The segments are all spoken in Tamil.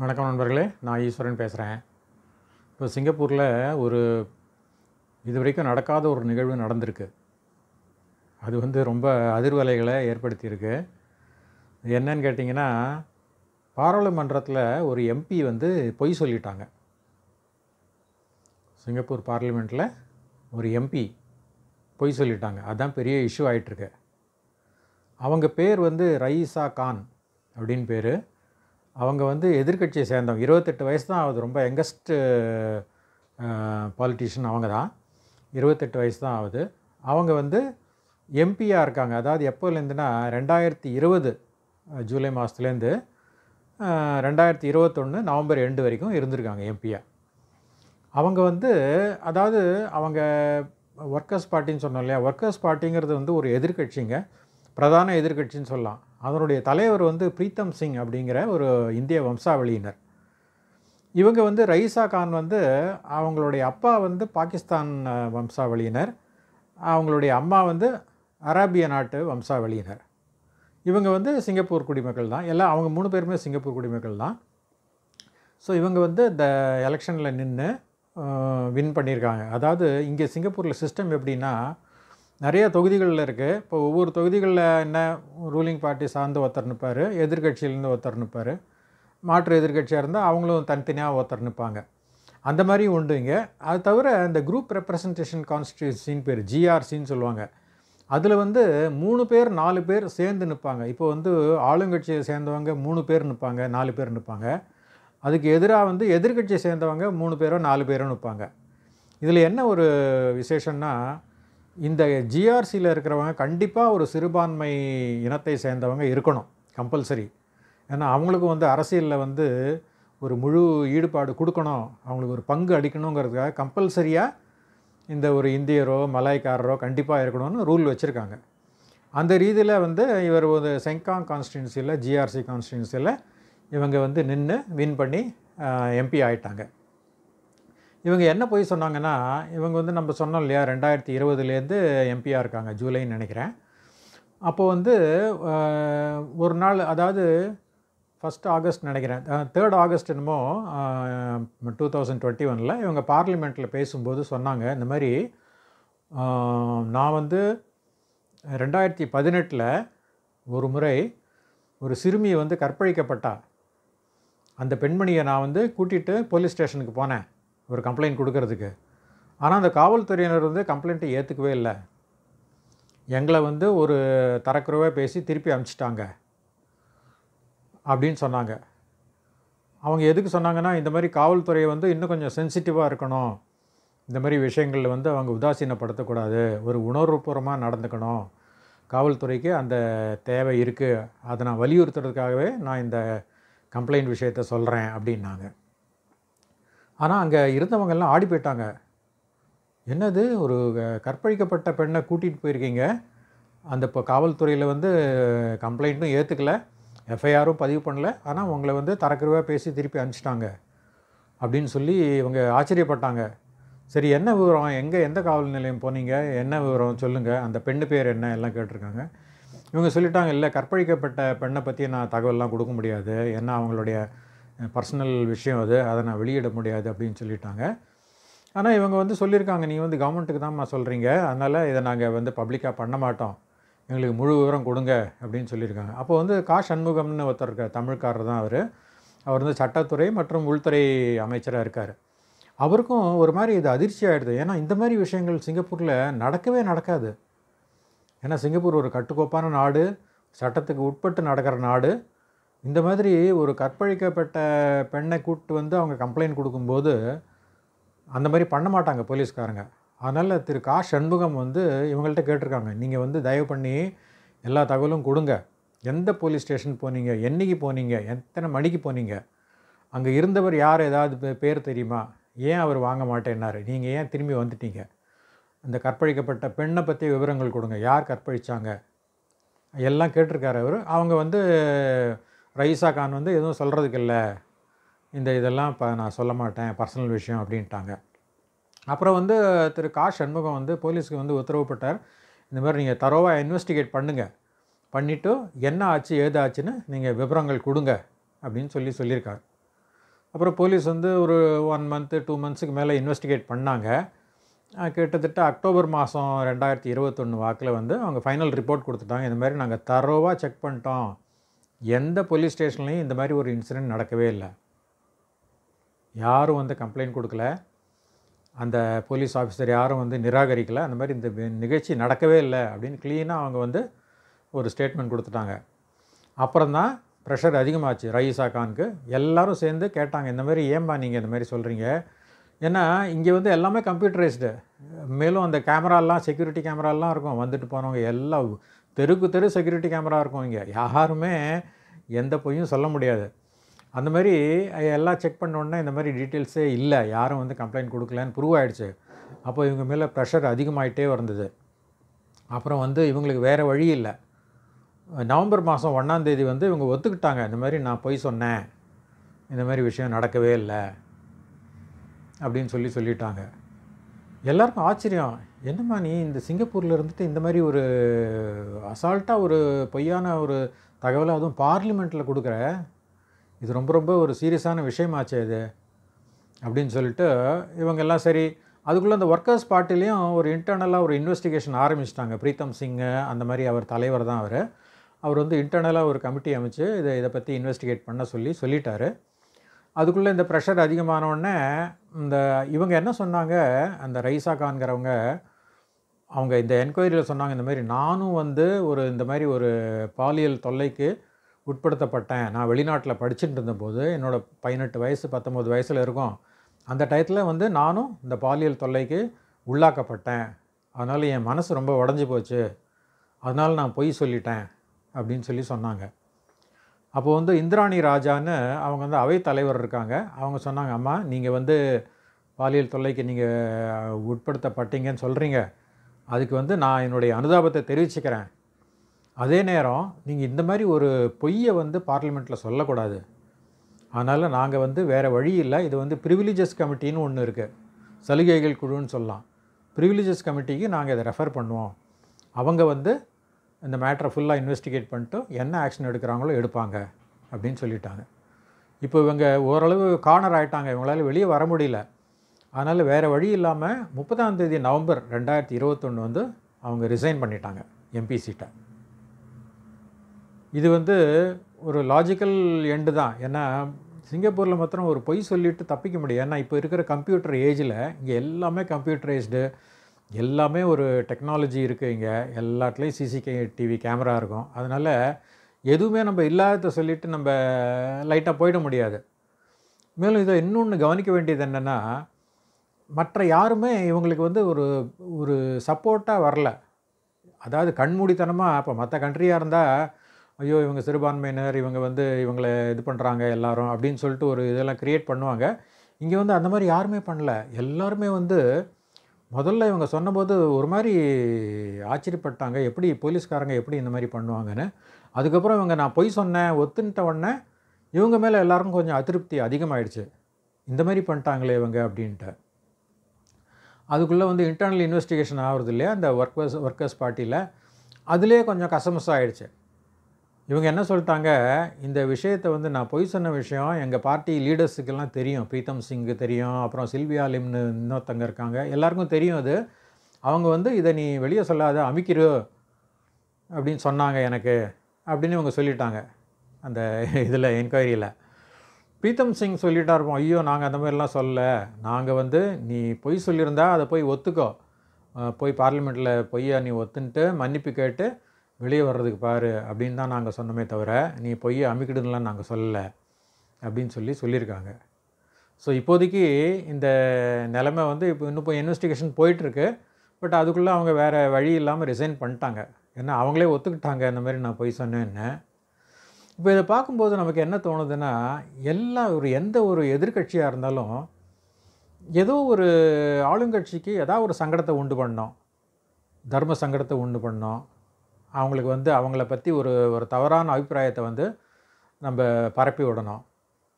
வணக்கம் நண்பர்களே நான் ஈஸ்வரன் பேசுகிறேன் இப்போ சிங்கப்பூரில் ஒரு இது வரைக்கும் நடக்காத ஒரு நிகழ்வு நடந்திருக்கு அது வந்து ரொம்ப அதிர்வலைகளை ஏற்படுத்தியிருக்கு என்னன்னு கேட்டிங்கன்னா பாராளுமன்றத்தில் ஒரு எம்பி வந்து பொய் சொல்லிட்டாங்க சிங்கப்பூர் பார்லிமெண்ட்டில் ஒரு எம்பி பொய் சொல்லிட்டாங்க அதுதான் பெரிய இஷ்யூ ஆகிட்டுருக்கு அவங்க பேர் வந்து ரயீசா கான் அப்படின்னு பேர் அவங்க வந்து எதிர்கட்சியை சேர்ந்தவங்க இருபத்தெட்டு வயசு தான் ஆகுது ரொம்ப யங்கஸ்ட்டு பாலிட்டிஷியன் அவங்க தான் இருபத்தெட்டு வயசு தான் ஆகுது அவங்க வந்து எம்பியாக இருக்காங்க அதாவது எப்போலேருந்துன்னா ரெண்டாயிரத்தி இருபது ஜூலை மாதத்துலேருந்து ரெண்டாயிரத்தி இருபத்தொன்று நவம்பர் ரெண்டு வரைக்கும் இருந்திருக்காங்க எம்பியாக அவங்க வந்து அதாவது அவங்க ஒர்க்கர்ஸ் பார்ட்டின்னு சொன்னோம் இல்லையா ஒர்க்கர்ஸ் பார்ட்டிங்கிறது வந்து ஒரு எதிர்கட்சிங்க பிரதான எதிர்கட்சின்னு சொல்லலாம் அதனுடைய தலைவர் வந்து பிரீத்தம் சிங் அப்படிங்கிற ஒரு இந்திய வம்சாவளியினர் இவங்க வந்து ரயீசா கான் வந்து அவங்களுடைய அப்பா வந்து பாகிஸ்தான் வம்சாவளியினர் அவங்களுடைய அம்மா வந்து அராபிய நாட்டு வம்சாவளியினர் இவங்க வந்து சிங்கப்பூர் குடிமக்கள் தான் எல்லாம் அவங்க மூணு பேருமே சிங்கப்பூர் குடிமக்கள் தான் ஸோ இவங்க வந்து இந்த எலெக்ஷனில் நின்று வின் பண்ணியிருக்காங்க அதாவது இங்கே சிங்கப்பூரில் சிஸ்டம் எப்படின்னா நிறைய தொகுதிகளில் இருக்குது இப்போ ஒவ்வொரு தொகுதிகளில் என்ன ரூலிங் பார்ட்டி சார்ந்து ஒருத்தர் எதிர்கட்சியிலேருந்து ஒருத்தர் நிற்பார் மாற்று எதிர்கட்சியாக இருந்தால் அவங்களும் தனித்தனியாக ஒருத்தர் நிற்பாங்க அந்த மாதிரி உண்டு இங்கே அது தவிர இந்த குரூப் ரெப்ரசன்டேஷன் கான்ஸ்டியூன்சின்னு பேர் ஜிஆர்சின்னு சொல்லுவாங்க அதில் வந்து மூணு பேர் நாலு பேர் சேர்ந்து நிற்பாங்க இப்போ வந்து ஆளுங்கட்சியை சேர்ந்தவங்க மூணு பேர் நிற்பாங்க நாலு பேர் நிற்பாங்க அதுக்கு எதிராக வந்து எதிர்கட்சியை சேர்ந்தவங்க மூணு பேரோ நாலு பேரோ நிற்பாங்க இதில் என்ன ஒரு விசேஷம்னா இந்த ஜிஆர்சியில் இருக்கிறவங்க கண்டிப்பாக ஒரு சிறுபான்மை இனத்தை சேர்ந்தவங்க இருக்கணும் கம்பல்சரி ஏன்னா அவங்களுக்கும் வந்து அரசியலில் வந்து ஒரு முழு ஈடுபாடு கொடுக்கணும் அவங்களுக்கு ஒரு பங்கு அளிக்கணுங்கிறதுக்காக கம்பல்சரியாக இந்த ஒரு இந்தியரோ மலாய்க்காரரோ கண்டிப்பாக இருக்கணும்னு ரூல் வச்சுருக்காங்க அந்த ரீதியில் வந்து இவர் ஒரு செங்காங் கான்ஸ்டியூன்சியில் ஜிஆர்சி கான்ஸ்டியூன்சியில் இவங்க வந்து நின்று வின் பண்ணி எம்பி ஆகிட்டாங்க இவங்க என்ன போய் சொன்னாங்கன்னா இவங்க வந்து நம்ம சொன்னோம் இல்லையா ரெண்டாயிரத்தி இருபதுலேருந்து எம்பியாக இருக்காங்க ஜூலைன்னு நினைக்கிறேன் அப்போது வந்து ஒரு நாள் அதாவது ஃபஸ்ட் ஆகஸ்ட் நினைக்கிறேன் தேர்ட் ஆகஸ்ட் என்னமோ டூ தௌசண்ட் டுவெண்ட்டி ஒனில் இவங்க பார்லிமெண்ட்டில் பேசும்போது சொன்னாங்க இந்த மாதிரி நான் வந்து ரெண்டாயிரத்தி பதினெட்டில் ஒரு முறை ஒரு சிறுமி வந்து கற்பழிக்கப்பட்டா அந்த பெண்மணியை நான் வந்து கூட்டிகிட்டு போலீஸ் ஸ்டேஷனுக்கு போனேன் ஒரு கம்ப்ளைண்ட் கொடுக்கறதுக்கு ஆனால் அந்த காவல்துறையினர் வந்து கம்ப்ளைண்ட்டை ஏற்றுக்கவே இல்லை எங்களை வந்து ஒரு தரக்குறைவாக பேசி திருப்பி அனுப்பிச்சிட்டாங்க அப்படின்னு சொன்னாங்க அவங்க எதுக்கு சொன்னாங்கன்னா இந்த மாதிரி காவல்துறையை வந்து இன்னும் கொஞ்சம் சென்சிட்டிவாக இருக்கணும் இந்த மாதிரி விஷயங்களில் வந்து அவங்க உதாசீனப்படுத்தக்கூடாது ஒரு உணர்வுபூர்வமாக நடந்துக்கணும் காவல்துறைக்கு அந்த தேவை இருக்குது அதை நான் வலியுறுத்துறதுக்காகவே நான் இந்த கம்ப்ளைண்ட் விஷயத்த சொல்கிறேன் அப்படின்னாங்க ஆனால் அங்கே இருந்தவங்கெல்லாம் ஆடி போயிட்டாங்க என்னது ஒரு கற்பழிக்கப்பட்ட பெண்ணை கூட்டிகிட்டு போயிருக்கீங்க அந்த இப்போ காவல்துறையில் வந்து கம்ப்ளைண்ட்டும் ஏற்றுக்கல எஃப்ஐஆரும் பதிவு பண்ணல ஆனால் உங்களை வந்து தரக்குறைவாக பேசி திருப்பி அனுப்பிச்சிட்டாங்க அப்படின்னு சொல்லி இவங்க ஆச்சரியப்பட்டாங்க சரி என்ன விவரம் எங்கே எந்த காவல் நிலையம் போனீங்க என்ன விவரம் சொல்லுங்கள் அந்த பெண்ணு பேர் என்ன எல்லாம் கேட்டிருக்காங்க இவங்க சொல்லிட்டாங்க இல்லை கற்பழிக்கப்பட்ட பெண்ணை பற்றி நான் தகவல்லாம் கொடுக்க முடியாது ஏன்னா அவங்களுடைய பர்சனல் விஷயம் அது அதை நான் வெளியிட முடியாது அப்படின்னு சொல்லிட்டாங்க ஆனால் இவங்க வந்து சொல்லியிருக்காங்க நீங்கள் வந்து கவர்மெண்ட்டுக்கு தான்மா சொல்கிறீங்க அதனால் இதை நாங்கள் வந்து பப்ளிக்காக பண்ண மாட்டோம் எங்களுக்கு முழு விவரம் கொடுங்க அப்படின்னு சொல்லியிருக்காங்க அப்போ வந்து கா சண்முகம்னு ஒருத்தர் இருக்கார் தமிழ்காரர் தான் அவர் அவர் வந்து சட்டத்துறை மற்றும் உள்துறை அமைச்சராக இருக்கார் அவருக்கும் ஒரு மாதிரி இது அதிர்ச்சி ஆகிடுது ஏன்னா இந்த மாதிரி விஷயங்கள் சிங்கப்பூரில் நடக்கவே நடக்காது ஏன்னா சிங்கப்பூர் ஒரு கட்டுக்கோப்பான நாடு சட்டத்துக்கு உட்பட்டு நடக்கிற நாடு இந்த மாதிரி ஒரு கற்பழிக்கப்பட்ட பெண்ணை கூப்பிட்டு வந்து அவங்க கம்ப்ளைண்ட் கொடுக்கும்போது அந்த மாதிரி பண்ண மாட்டாங்க போலீஸ்காரங்க அதனால் திரு கா சண்முகம் வந்து இவங்கள்ட்ட கேட்டிருக்காங்க நீங்கள் வந்து தயவு பண்ணி எல்லா தகவலும் கொடுங்க எந்த போலீஸ் ஸ்டேஷன் போனீங்க என்றைக்கு போனீங்க எத்தனை மணிக்கு போனீங்க அங்கே இருந்தவர் யார் ஏதாவது பேர் தெரியுமா ஏன் அவர் வாங்க மாட்டேன்னாரு நீங்கள் ஏன் திரும்பி வந்துட்டீங்க அந்த கற்பழிக்கப்பட்ட பெண்ணை பற்றிய விவரங்கள் கொடுங்க யார் கற்பழித்தாங்க எல்லாம் கேட்டிருக்காரு அவர் அவங்க வந்து ரைசா கான் வந்து எதுவும் சொல்கிறதுக்கு இல்லை இந்த இதெல்லாம் இப்போ நான் சொல்ல மாட்டேன் பர்சனல் விஷயம் அப்படின்ட்டாங்க அப்புறம் வந்து திரு கா சண்முகம் வந்து போலீஸுக்கு வந்து உத்தரவுப்பட்டார் இந்த மாதிரி நீங்கள் தரோவாக இன்வெஸ்டிகேட் பண்ணுங்கள் பண்ணிவிட்டு என்ன ஆச்சு ஏது ஆச்சுன்னு நீங்கள் விவரங்கள் கொடுங்க அப்படின்னு சொல்லி சொல்லியிருக்காரு அப்புறம் போலீஸ் வந்து ஒரு ஒன் மந்த்து டூ மந்த்ஸுக்கு மேலே இன்வெஸ்டிகேட் பண்ணாங்க கிட்டத்தட்ட அக்டோபர் மாதம் ரெண்டாயிரத்தி இருபத்தொன்று வாக்கில் வந்து அவங்க ஃபைனல் ரிப்போர்ட் கொடுத்துட்டாங்க இந்த மாதிரி நாங்கள் தரோவாக செக் பண்ணிட்டோம் எந்த போலீஸ் ஸ்டேஷன்லேயும் இந்த மாதிரி ஒரு இன்சிடெண்ட் நடக்கவே இல்லை யாரும் வந்து கம்ப்ளைண்ட் கொடுக்கல அந்த போலீஸ் ஆஃபீஸர் யாரும் வந்து நிராகரிக்கலை அந்த மாதிரி இந்த நிகழ்ச்சி நடக்கவே இல்லை அப்படின்னு க்ளீனாக அவங்க வந்து ஒரு ஸ்டேட்மெண்ட் கொடுத்துட்டாங்க அப்புறம்தான் ப்ரெஷர் அதிகமாச்சு ரயீசா கான்க்கு எல்லோரும் சேர்ந்து கேட்டாங்க இந்த மாதிரி ஏம்பா நீங்கள் இந்த மாதிரி சொல்கிறீங்க ஏன்னா இங்கே வந்து எல்லாமே கம்ப்யூட்டரைஸ்டு மேலும் அந்த கேமராலாம் செக்யூரிட்டி கேமராலாம் இருக்கும் வந்துட்டு போனவங்க எல்லாம் தெருக்கு தெரு செக்யூரிட்டி கேமரா இருக்கும் இங்கே யாருமே எந்த பொய்யும் சொல்ல முடியாது அந்த மாதிரி எல்லாம் செக் பண்ணோடனே இந்த மாதிரி டீட்டெயில்ஸே இல்லை யாரும் வந்து கம்ப்ளைண்ட் கொடுக்கலன்னு ப்ரூவ் ஆகிடுச்சு அப்போ இவங்க மேலே ப்ரெஷர் அதிகமாகிட்டே வந்தது அப்புறம் வந்து இவங்களுக்கு வேறு வழி இல்லை நவம்பர் மாதம் ஒன்றாந்தேதி வந்து இவங்க ஒத்துக்கிட்டாங்க இந்த மாதிரி நான் பொய் சொன்னேன் இந்த மாதிரி விஷயம் நடக்கவே இல்லை அப்படின்னு சொல்லி சொல்லிட்டாங்க எல்லாருக்கும் ஆச்சரியம் என்னம்மா நீ இந்த சிங்கப்பூரில் இருந்துட்டு இந்த மாதிரி ஒரு அசால்ட்டாக ஒரு பொய்யான ஒரு தகவலை அதுவும் பார்லிமெண்ட்டில் கொடுக்குற இது ரொம்ப ரொம்ப ஒரு சீரியஸான விஷயமாச்சே இது அப்படின்னு சொல்லிட்டு இவங்க எல்லாம் சரி அதுக்குள்ளே அந்த ஒர்க்கர்ஸ் பார்ட்டிலையும் ஒரு இன்டர்னலாக ஒரு இன்வெஸ்டிகேஷன் ஆரம்பிச்சிட்டாங்க பிரீத்தம் சிங்கு அந்த மாதிரி அவர் தலைவர் தான் அவர் அவர் வந்து இன்டர்னலாக ஒரு கமிட்டி அமைச்சு இதை இதை பற்றி இன்வெஸ்டிகேட் பண்ண சொல்லி சொல்லிட்டாரு அதுக்குள்ளே இந்த ப்ரெஷர் அதிகமானோடனே இந்த இவங்க என்ன சொன்னாங்க அந்த ரைசா கான்கிறவங்க அவங்க இந்த என்கொயரியில் சொன்னாங்க இந்த மாதிரி நானும் வந்து ஒரு இந்த மாதிரி ஒரு பாலியல் தொல்லைக்கு உட்படுத்தப்பட்டேன் நான் வெளிநாட்டில் படிச்சுட்டு இருந்தபோது என்னோடய பதினெட்டு வயசு பத்தொம்போது வயசில் இருக்கும் அந்த டயத்தில் வந்து நானும் இந்த பாலியல் தொல்லைக்கு உள்ளாக்கப்பட்டேன் அதனால் என் மனசு ரொம்ப உடஞ்சி போச்சு அதனால் நான் பொய் சொல்லிட்டேன் அப்படின்னு சொல்லி சொன்னாங்க அப்போது வந்து இந்திராணி ராஜான்னு அவங்க வந்து அவை தலைவர் இருக்காங்க அவங்க சொன்னாங்க அம்மா நீங்கள் வந்து பாலியல் தொல்லைக்கு நீங்கள் உட்படுத்தப்பட்டீங்கன்னு சொல்கிறீங்க அதுக்கு வந்து நான் என்னுடைய அனுதாபத்தை தெரிவிச்சுக்கிறேன் அதே நேரம் நீங்கள் இந்த மாதிரி ஒரு பொய்யை வந்து பார்லிமெண்ட்டில் சொல்லக்கூடாது அதனால் நாங்கள் வந்து வேறு வழி இல்லை இது வந்து ப்ரிவிலேஜஸ் கமிட்டின்னு ஒன்று இருக்குது சலுகைகள் குழுன்னு சொல்லலாம் ப்ரிவிலேஜஸ் கமிட்டிக்கு நாங்கள் இதை ரெஃபர் பண்ணுவோம் அவங்க வந்து இந்த மேட்ரை ஃபுல்லாக இன்வெஸ்டிகேட் பண்ணிட்டு என்ன ஆக்ஷன் எடுக்கிறாங்களோ எடுப்பாங்க அப்படின்னு சொல்லிட்டாங்க இப்போ இவங்க ஓரளவு கார்னர் ஆகிட்டாங்க இவங்களால வெளியே வர முடியல அதனால் வேறு வழி இல்லாமல் முப்பதாம் தேதி நவம்பர் ரெண்டாயிரத்தி இருபத்தொன்று வந்து அவங்க ரிசைன் பண்ணிட்டாங்க எம்பி சீட்டை இது வந்து ஒரு லாஜிக்கல் எண்டு தான் ஏன்னா சிங்கப்பூரில் மாத்திரம் ஒரு பொய் சொல்லிவிட்டு தப்பிக்க முடியும் ஏன்னா இப்போ இருக்கிற கம்ப்யூட்டர் ஏஜில் இங்கே எல்லாமே கம்ப்யூட்டரைஸ்டு எல்லாமே ஒரு டெக்னாலஜி இருக்குது இங்கே எல்லாத்துலேயும் சிசி டிவி கேமரா இருக்கும் அதனால் எதுவுமே நம்ம இல்லாததை சொல்லிவிட்டு நம்ம லைட்டாக போயிட முடியாது மேலும் இதை இன்னொன்று கவனிக்க வேண்டியது என்னென்னா மற்ற யாருமே இவங்களுக்கு வந்து ஒரு ஒரு சப்போர்ட்டாக வரல அதாவது கண்மூடித்தனமாக இப்போ மற்ற கண்ட்ரியாக இருந்தால் ஐயோ இவங்க சிறுபான்மையினர் இவங்க வந்து இவங்களை இது பண்ணுறாங்க எல்லோரும் அப்படின்னு சொல்லிட்டு ஒரு இதெல்லாம் க்ரியேட் பண்ணுவாங்க இங்கே வந்து அந்த மாதிரி யாருமே பண்ணல எல்லாருமே வந்து முதல்ல இவங்க சொன்னபோது ஒரு மாதிரி ஆச்சரியப்பட்டாங்க எப்படி போலீஸ்காரங்க எப்படி இந்த மாதிரி பண்ணுவாங்கன்னு அதுக்கப்புறம் இவங்க நான் பொய் சொன்னேன் ஒத்துன்ட்ட உடனே இவங்க மேலே எல்லாருக்கும் கொஞ்சம் அதிருப்தி அதிகமாகிடுச்சு இந்த மாதிரி பண்ணிட்டாங்களே இவங்க அப்படின்ட்டு அதுக்குள்ளே வந்து இன்டர்னல் இன்வெஸ்டிகேஷன் ஆகிறது இல்லையா அந்த ஒர்க்கர்ஸ் ஒர்க்கர்ஸ் பார்ட்டியில் அதிலே கொஞ்சம் கசமஸ் ஆகிடுச்சு இவங்க என்ன சொல்லிட்டாங்க இந்த விஷயத்தை வந்து நான் பொய் சொன்ன விஷயம் எங்கள் பார்ட்டி லீடர்ஸுக்கெல்லாம் தெரியும் பிரீத்தம் சிங்கு தெரியும் அப்புறம் சில்வியா லிம்னு இன்னொருத்தங்க இருக்காங்க எல்லாருக்கும் தெரியும் அது அவங்க வந்து இதை நீ வெளியே சொல்லாத அமைக்கிறு அப்படின்னு சொன்னாங்க எனக்கு அப்படின்னு இவங்க சொல்லிட்டாங்க அந்த இதில் என்கொயரியில் பிரீத்தம் சிங் சொல்லிட்டா இருப்போம் ஐயோ நாங்கள் அந்த மாதிரிலாம் சொல்ல நாங்கள் வந்து நீ பொய் சொல்லியிருந்தா அதை போய் ஒத்துக்கோ போய் பார்லிமெண்ட்டில் பொய்யா நீ ஒத்துன்ட்டு மன்னிப்பு கேட்டு வெளியே வர்றதுக்கு பாரு அப்படின்னு தான் நாங்கள் சொன்னோமே தவிர நீ போய் அமிக்கிடுலாம் நாங்கள் சொல்லலை அப்படின்னு சொல்லி சொல்லியிருக்காங்க ஸோ இப்போதைக்கு இந்த நிலமை வந்து இப்போ இன்னும் போய் இன்வெஸ்டிகேஷன் போயிட்டுருக்கு பட் அதுக்குள்ளே அவங்க வேறு வழி இல்லாமல் ரிசைன் பண்ணிட்டாங்க ஏன்னா அவங்களே ஒத்துக்கிட்டாங்க இந்த மாதிரி நான் போய் சொன்னேன்னு இப்போ இதை பார்க்கும்போது நமக்கு என்ன தோணுதுன்னா எல்லா ஒரு எந்த ஒரு எதிர்கட்சியாக இருந்தாலும் ஏதோ ஒரு ஆளுங்கட்சிக்கு ஏதாவது ஒரு சங்கடத்தை உண்டு பண்ணோம் தர்ம சங்கடத்தை உண்டு பண்ணோம் அவங்களுக்கு வந்து அவங்கள பற்றி ஒரு ஒரு தவறான அபிப்பிராயத்தை வந்து நம்ம பரப்பி விடணும்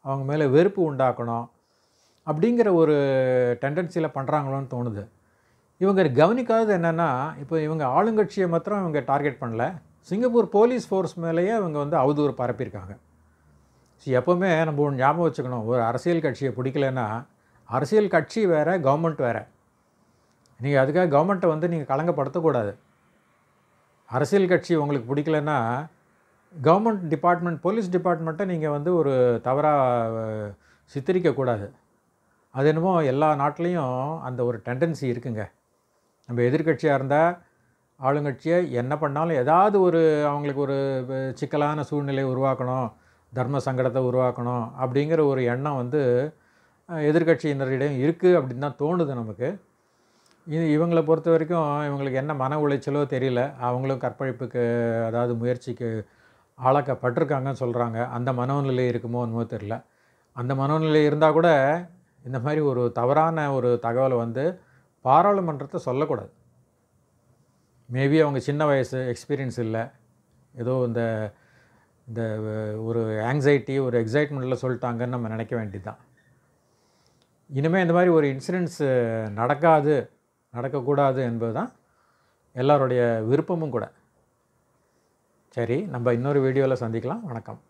அவங்க மேலே வெறுப்பு உண்டாக்கணும் அப்படிங்கிற ஒரு டெண்டன்சியில் பண்ணுறாங்களோன்னு தோணுது இவங்க கவனிக்காதது என்னென்னா இப்போ இவங்க ஆளுங்கட்சியை மாத்திரம் இவங்க டார்கெட் பண்ணல சிங்கப்பூர் போலீஸ் ஃபோர்ஸ் மேலேயே இவங்க வந்து அவதூறு பரப்பியிருக்காங்க ஸோ எப்போவுமே நம்ம ஒன்று ஞாபகம் வச்சுக்கணும் ஒரு அரசியல் கட்சியை பிடிக்கலன்னா அரசியல் கட்சி வேறு கவர்மெண்ட் வேறு நீங்கள் அதுக்காக கவர்மெண்ட்டை வந்து நீங்கள் கலங்கப்படுத்தக்கூடாது அரசியல் கட்சி உங்களுக்கு பிடிக்கலன்னா கவர்மெண்ட் டிபார்ட்மெண்ட் போலீஸ் டிபார்ட்மெண்ட்டை நீங்கள் வந்து ஒரு தவறாக சித்தரிக்கக்கூடாது அது என்னமோ எல்லா நாட்டிலையும் அந்த ஒரு டெண்டன்சி இருக்குங்க நம்ம எதிர்கட்சியாக இருந்தால் ஆளுங்கட்சியை என்ன பண்ணாலும் ஏதாவது ஒரு அவங்களுக்கு ஒரு சிக்கலான சூழ்நிலையை உருவாக்கணும் தர்ம சங்கடத்தை உருவாக்கணும் அப்படிங்கிற ஒரு எண்ணம் வந்து எதிர்கட்சியினரிடையும் இருக்குது அப்படின்னு தான் தோணுது நமக்கு இது இவங்களை பொறுத்த வரைக்கும் இவங்களுக்கு என்ன மன உளைச்சலோ தெரியல அவங்களும் கற்பழிப்புக்கு அதாவது முயற்சிக்கு ஆளாக்கப்பட்டிருக்காங்கன்னு சொல்கிறாங்க அந்த மனோநிலை இருக்குமோ என்னமோ தெரியல அந்த மனோநிலை இருந்தால் கூட இந்த மாதிரி ஒரு தவறான ஒரு தகவலை வந்து பாராளுமன்றத்தை சொல்லக்கூடாது மேபி அவங்க சின்ன வயசு எக்ஸ்பீரியன்ஸ் இல்லை ஏதோ இந்த இந்த ஒரு ஆங்ஸைட்டி ஒரு எக்ஸைட்மெண்ட்டில் சொல்லிட்டாங்கன்னு நம்ம நினைக்க வேண்டியது தான் இனிமேல் இந்த மாதிரி ஒரு இன்சிடென்ட்ஸு நடக்காது நடக்கக்கூடாது என்பது தான் எல்லாருடைய விருப்பமும் கூட சரி நம்ம இன்னொரு வீடியோவில் சந்திக்கலாம் வணக்கம்